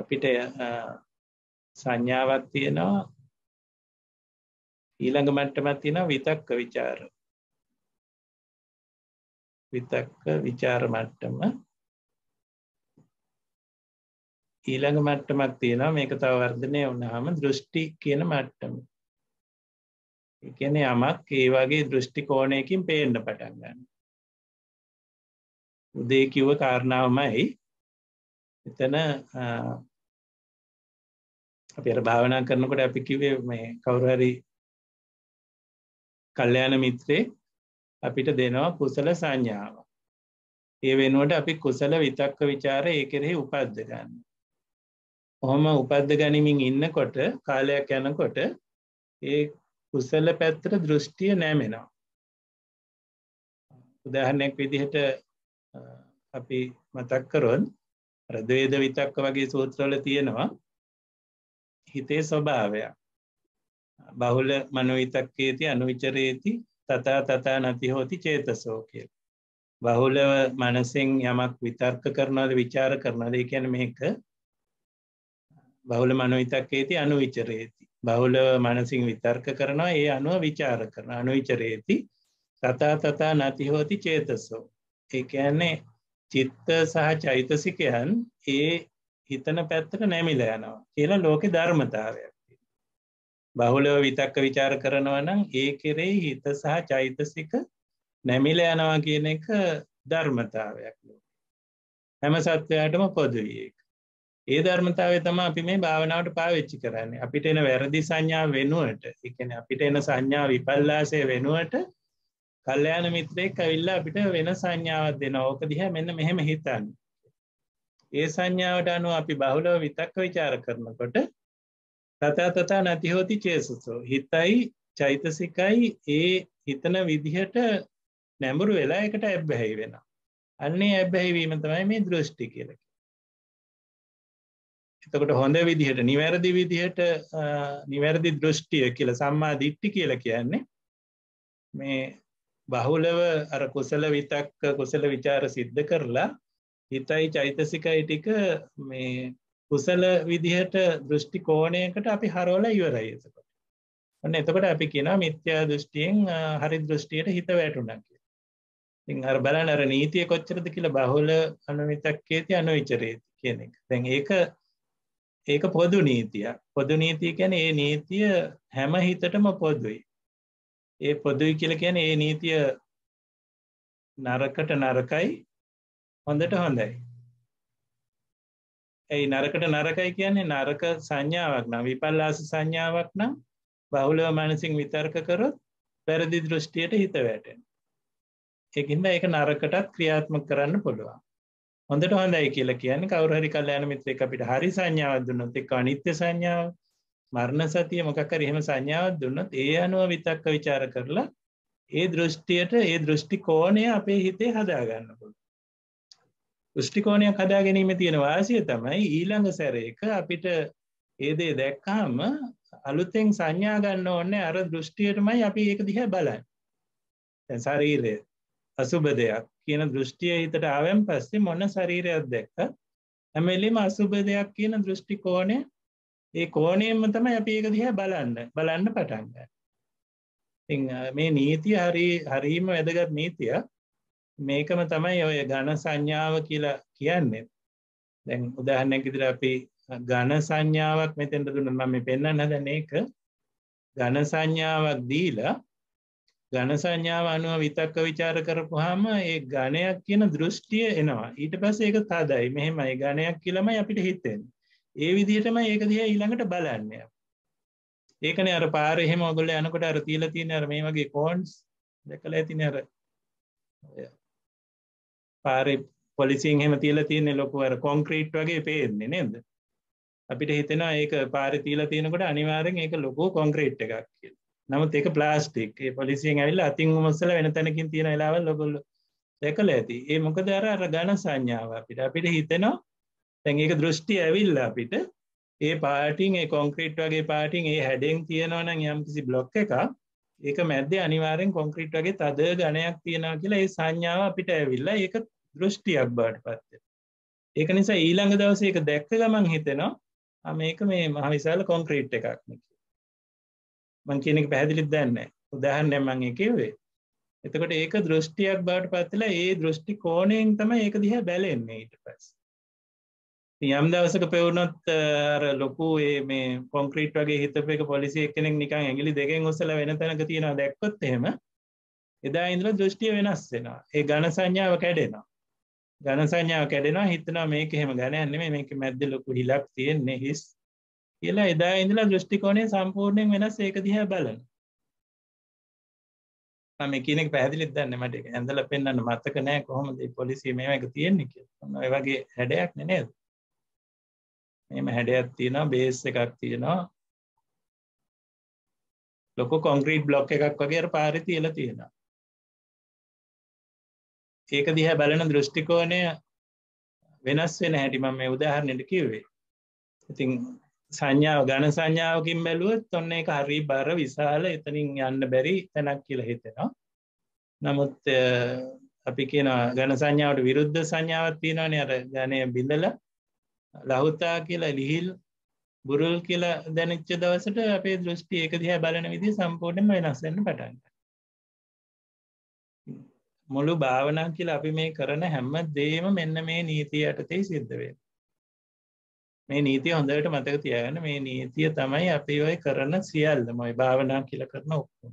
අපිට සංඥාවක් තියෙනවා ඊළඟ මට්ටමක් තියෙනවා විතක්ක ਵਿਚාර විතක්ක ਵਿਚාර මට්ටම ඊළඟ මට්ටමක් තියෙනවා මේක තව වර්ධනය වුණාම දෘෂ්ටි කියන මට්ටම ඒ කියන්නේ යමක් ඒ වගේ දෘෂ්ටි කෝණයකින් පේන්න පටන් ගන්න උදේ කිව්ව කාරණාවමයි එතන අපි අර භාවනා කරනකොට අපි කිව්වේ මේ කවුරු හරි කල්යාණ මිත්‍රේ අපිට දෙනවා කුසල සංඥාව. ඒ වෙනුවට අපි කුසල විතක්ක ਵਿਚාර ඒ කෙරෙහි උපද්ද ගන්න. ඔහොම උපද්ද ගනිමින් ඉන්නකොට කාලයක් යනකොට ඒ කුසල පැත්තට දෘෂ්ටිය නෑමෙනවා. උදාහරණයක් විදිහට අපි මතක් කරොත් රදවේද විතක්ක වගේ සූත්‍රවල තියෙනවා හිතේ ස්වභාවයක් බහුල මනුවිතක්කේති අනුවිචරේති තතා තතා නතිහෝති චේතසෝ කියල. බහුලව මනසිං යමක් විතර්ක කරනද විචාර කරනද කියැන මේක බහුල මනුවිතක්කේති අනුවිචරේති බහුලව මනසිං විතර්ක කරනවා ඒ අනුව විචාර කරන අනුවිචරේති තතා තතා නතිහෝති චේතසෝ ඒ ඇන්නේ චිත්ත සහ චෛතසිකයන් ඒ හිතන පැත්තට නැමිල යනවා කියලා ලෝක ධර්මතාවයක් බහුලව විතක්ක විචාර කරනවනම් ඒ කෙරෙයි හිත සහ චෛතසික නැමිල යනවා කියන එක ධර්මතාවයක් ලෝ හැම සත්වයාටම පොදවියෙක් ඒ ධර්මතාවය තම අපි මේ භාවනාවට පාවෙච්චි කරන්නේ අපිට එන වැරදි සංඥා වෙනුවට එකන අපිට එන සංඥා විපල්ලාසය වෙනුවට කල්්‍යයාන මිත්‍රයෙක් ඇවිල්ලා අපිට වෙන සංඥාවක් දෙන ඕක දිහ මෙන්න මෙහෙම හිතන්න ඒ සංඥාවට අනුව අපි බහුලව විතක්ක විචාර කරනකොට තතාතතා නැතිහෝති චේසසෝ හිතයි චෛතසිකයි ඒ හිතන විදිහට නැඹුරු වෙලා එකට ඇබ්බැහි වෙන අන්නේ ඇබ්බැහිවීම තමයි මේ දෘෂ්ටි කියලක එතකොට හොඳ විදිහට නිවැරදි විදිහට නිවැරදි දෘෂ්ටිය කියල සම්මා දිට්ටි කියල කියන්නේ මේ බහුලව අර කුසල විතක්ක කුසල විචාර සිද්ධ කරලා හිතයි චෛතසිකයි ටික මේ කුසල විදිහට දෘෂ්ටි කෝණයකට අපි හරෝල ඉවරයි එතකොට ඔන්න එතකොට අපි කියෙන මිත්‍යා දෘෂ්ටියෙන් හරි දෘෂ්ටියට හිත වැටුනක් ඉං හර බලන අර නීතිය කොච්චරද කියල බහුල අනුවිතක්කේති අනුවිචරේති කියන එක තැන් ඒක ඒක පොදු නීතිය පොදු නීතිය කැන ඒ නීතිය හැම හිතටම පොදුයි ඒ පොදුයි කියල කියන ඒ නීතිය නරකට නරකයි හොඳට හොඳයි ඇයි නරකට නරකයි කියන්නේ නරක සංඥාවක් නම් විපල්ලාස සංඥාවක් නම් බහුලව මනසින් විතර්ක කරොත් පැරදි දෘෂ්ටියට හිත වැටෙන් එකන්න එක නරකටත් ක්‍රියාත්ම කරන්න පුළුවන් හොඳට හොඳයි කියලා කියන්නේ කවරහරි කල්ලෑන මිත්‍රේ අපිට හරි සංඥාවක් දුන්නොත් එක අනිත්‍ය සංඥාව මරණ සතිය මොකක්කර එහෙම සංඥාවක් දුන්නත් ඒ අනුව විතක්ක විචාර කරලා ඒ දෘෂ්ටියට ඒ දෘෂ්ටි කෝණය අපේ හිතේ හදාගන්නපුළ දෘෂ්ටිකෝණයක් හදා ගැනීම තියෙන වාසිය තමයි ඊළඟ සැර එක අපිට ඒදේ දැක්කාම අලුතෙන් සංඥා ගන්න ඕන්නේ අර දෘෂ්ටියටමයි අපි ඒක දිහ බලන් දැන් ශරීරය අසුබ දෙයක් කියන දෘෂ්ටිය හිතට ආවෙන් පස්සේ මොන ශරීරයක් දැක්ක හැම වෙලෙම අසුබ දෙයක් කියන දෘෂ්ටිකෝණය ඒ කෝනයෙන්ම තමයි අපි ඒක දිහ බලන්න බලන්න පටන්ග ඉ මේ නීතිය හරි හරීම වැදගත් නීතිය මේකම තමයි ඔය ගණ සංඥාව කියලා කියන්නේ දැන් උදාහරණයක් ඉදිර අපි ගණ සංඥාවක් මෙතෙන්ට දුන්න මම පෙන්න්න හදන එක ගණ සංඥාවක් දීලා ගණ සංඥාව අනුව විතක්ක විචාර කරපුහම ඒ ගණයක් කියන දෘෂ්ටිය එනවා ඊට පස්ස ඒක තාදයි මෙහෙමයි ගණයක් කියලමයි අපිට හිතෙන් ඒ විදිහටම ඒක දිහ ඊළඟට බලන්නය ඒකන අර පාර එහෙම ඔගොල යනකොට අර තීල තියෙන අර මේ වගේ කෝන්ස් දැකල ඇතින අර පාරි පොලිසින් හෙම තිීල තියනෙ ලොකු අර කොන්ක්‍රීට් වගේ පේන්නේ නේද අපිට හිතෙනවා ඒක පාරි තීල තියෙනකොට අනිවාරෙන් ඒක ලොකු කොන්ක්‍රීට් එකක් කිය නමුත් ඒක ප්ලාස්ටික් පොලිසින් ඇවිල් අතින් උමස්සල වෙන තැනකින් තියෙන ලාවල් ලොකොල්ල දැකල ඇති ඒ මොකද අර අර ගණ සංඥාව අපිට අපිට හිතෙනවා තැන් ඒක දෘෂ්ටි ඇවිල්ල අපිට ඒ පාටින් ඒ කොන්ක්‍රීට් වගේ පාටින් ඒ හැඩෙන් තියෙනවන යම් කිසි බ්ලොක් එක ඒක මැද්දේ අනිවාරෙන් කොන්ක්‍රීට් වගේ තද ගණයක් තියෙනවා කියලා ඒ සංඥාව අපිට ඇවිල්ල ඒක දෘෂ්ටියක් බාට පත්ත ඒක නිසා ඊළඟ දවස ඒක දැක්ක ගමන් හිතෙනවා මේක මේ මහවිශාල කොන්ක්‍රීට් එකක්න මං කියනෙක් පැහැදිලිත් දැන්න උදාහන් නැමං එකවේ එතකොට ඒක දෘෂ්ටියක් බාට පත්තිලා ඒ දෘෂ්ටි කෝනයෙන් තම ඒක දිහ බැලෙන්නේ ඊට පස් යම් දවසක පෙවුණොත් අර ලොකු ඒ මේ කොන්ක්‍රීට් වගේ හිතප එක පොලිසිය කෙනෙක් නිකං ඇගිලි දෙකෙන් ඔසල වෙන තැනක තියෙනවා දැක්කොත් එහෙම එදා ඉඳලා දෘෂ්ටිය වෙනස් වෙනවා ඒ ඝන සංඥාව කැඩෙනවා ඝන සංඥාව කැඩෙනවා හිතනවා මේක එහෙම ඝනයක් නෙමෙයි මේක මැද්ද ලොකු හිලක් තියෙන්නේ හිස් කියලා එදා ඉඳලා දෘෂ්ටි කෝණය සම්පූර්ණයෙන් වෙනස් ඒක දිහා බලනවා මේ කියනෙක් පැදිලිත් දන්න මට ඇඳල පෙන්න්න මත්තක නෑ කොහොමද පොලිසි මේ එක තියෙන්නේ කිය වගේ හැඩයක් නනේද මෙම හැඩයක් තියෙනවා බේස් එකක් තියෙනවා ලොක කොන්ක්‍රීට් බ්ලොක් එකක් වගේ පාරි තියල තියෙනවා ඒක දිහ බලන දෘෂ්ටිකෝනය වෙනස් වෙන හැටිම මේ උදාහරණයට කිව්වේ ඉතිං සංඥාව ගණ සංඥාවකින් බැලුවත් ඔන්න එක හරි බර විශාල එතනින් යන්න බැරි තැනක් කියල හිතෙනවා නමුත් අපි කියන ගණ සංඥාවට විරුද්ධ සංඥාවත් තියෙනවාන අර ගණය බිඳල ලහුතා කියලා ලිහිල් බුරුල් කියලා දැනච්ච දවසට අපේ දෘෂ්ටි ඒක දිහ බලන විදි සම්පෝර්ණම වෙනස්සන්න පටන්ග මුළු භාවනා කියලා අපි මේ කරන හැම්ම දේම මෙන්න මේ නීතිය යටතේ සිද්ධවේ මේ නීතිය හොඳට මතක තියගන්න මේ නීතිය තමයි අපි ඔය කරන සියල්ද මයි භාවනා කියල කරන ඔක්කුම්